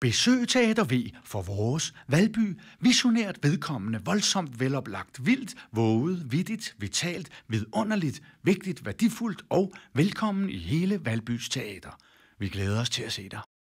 Besøg Teater V for vores Valby, visionært vedkommende, voldsomt veloplagt, vildt, våget, vidtigt, vitalt, vidunderligt, vigtigt, værdifuldt og velkommen i hele Valbys Teater. Vi glæder os til at se dig.